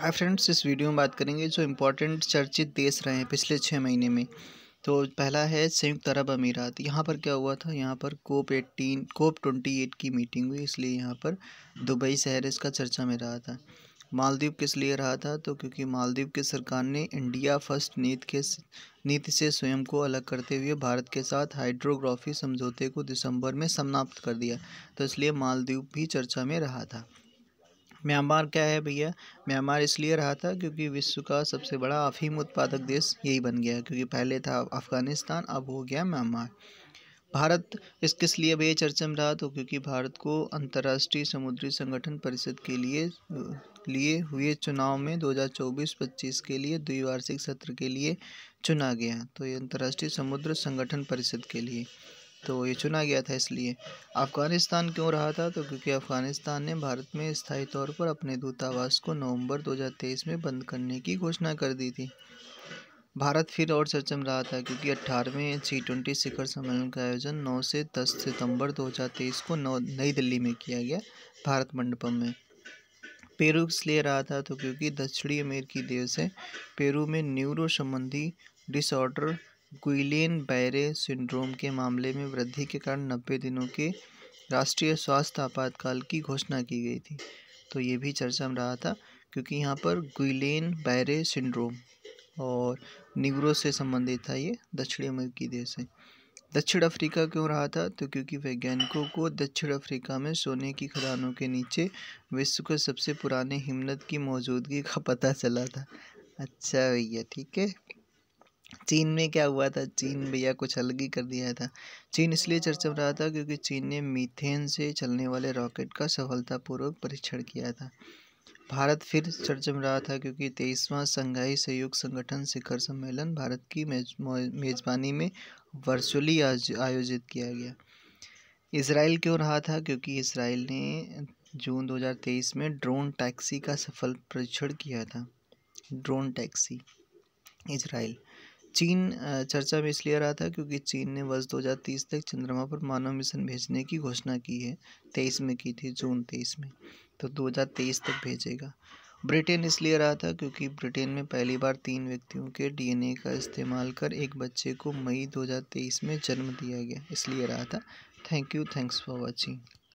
Hi friends इस video में बात करेंगे जो इम्पोर्टेंट चर्चित देश रहे हैं पिछले छः महीने में तो पहला है संयुक्त अरब अमीरात यहाँ पर क्या हुआ था यहाँ पर COP eighteen COP twenty eight की मीटिंग हुई इसलिए यहाँ पर दुबई शहर इसका चर्चा में रहा था मालदीव किस लिए रहा था तो क्योंकि मालदीव की सरकार ने इंडिया फर्स्ट नीति के नीति से स्वयं को अलग करते हुए भारत के साथ हाइड्रोग्राफी समझौते को दिसंबर में समाप्त कर दिया तो इसलिए मालदीव भी चर्चा में रहा था म्यांमार क्या है भैया म्यांमार इसलिए रहा था क्योंकि विश्व का सबसे बड़ा अफीम उत्पादक देश यही बन गया क्योंकि पहले था अफ़गानिस्तान अब हो गया म्यांमार भारत इस किस लिए भैया चर्चा में रहा तो क्योंकि भारत को अंतर्राष्ट्रीय समुद्री संगठन परिषद के लिए लिए हुए चुनाव में 2024-25 के लिए द्विवार्षिक सत्र के लिए चुना गया तो ये अंतर्राष्ट्रीय समुद्र संगठन परिषद के लिए तो ये चुना गया था इसलिए अफगानिस्तान क्यों रहा था तो क्योंकि अफगानिस्तान ने भारत में स्थायी तौर पर अपने दूतावास को नवंबर 2023 में बंद करने की घोषणा कर दी थी भारत फिर और चर्चा रहा था क्योंकि अट्ठारहवें जी ट्वेंटी शिखर सम्मेलन का आयोजन 9 से 10 सितंबर 2023 को नई दिल्ली में किया गया भारत मंडपम में पेरू इसलिए रहा था तो क्योंकि दक्षिणी अमेरिकी देश है पेरू में न्यूरो संबंधी डिसऑर्डर गुइलेन बैरे सिंड्रोम के मामले में वृद्धि के कारण नब्बे दिनों के राष्ट्रीय स्वास्थ्य आपातकाल की घोषणा की गई थी तो ये भी चर्चा में रहा था क्योंकि यहाँ पर गुइलेन बैरे सिंड्रोम और निग्रो से संबंधित था ये दक्षिण अमेरिकी देश है दक्षिण अफ्रीका क्यों रहा था तो क्योंकि वैज्ञानिकों को दक्षिण अफ्रीका में सोने की खदानों के नीचे विश्व के सबसे पुराने हिमनद की मौजूदगी का पता चला था अच्छा भैया ठीक है चीन में क्या हुआ था चीन हम्म। भैया कुछ अलग ही कर दिया था चीन इसलिए चर्चा में रहा था क्योंकि चीन ने मीथेन से चलने वाले रॉकेट का सफलतापूर्वक परीक्षण किया था भारत फिर चर्चा में रहा था क्योंकि तेईसवां संघाई सहयोग संगठन शिखर सम्मेलन भारत की मेज़बानी में वर्चुअली आयोजित किया गया इसराइल क्यों रहा था क्योंकि इसराइल ने जून 2023 में ड्रोन टैक्सी का सफल परीक्षण किया था ड्रोन टैक्सी इसराइल चीन चर्चा में इसलिए रहा था क्योंकि चीन ने वर्ष 2030 तक चंद्रमा पर मानव मिशन भेजने की घोषणा की है तेईस में की थी जून तेईस में तो 2023 तक भेजेगा ब्रिटेन इसलिए रहा था क्योंकि ब्रिटेन में पहली बार तीन व्यक्तियों के डीएनए का इस्तेमाल कर एक बच्चे को मई 2023 में जन्म दिया गया इसलिए रहा था thank you thanks for watching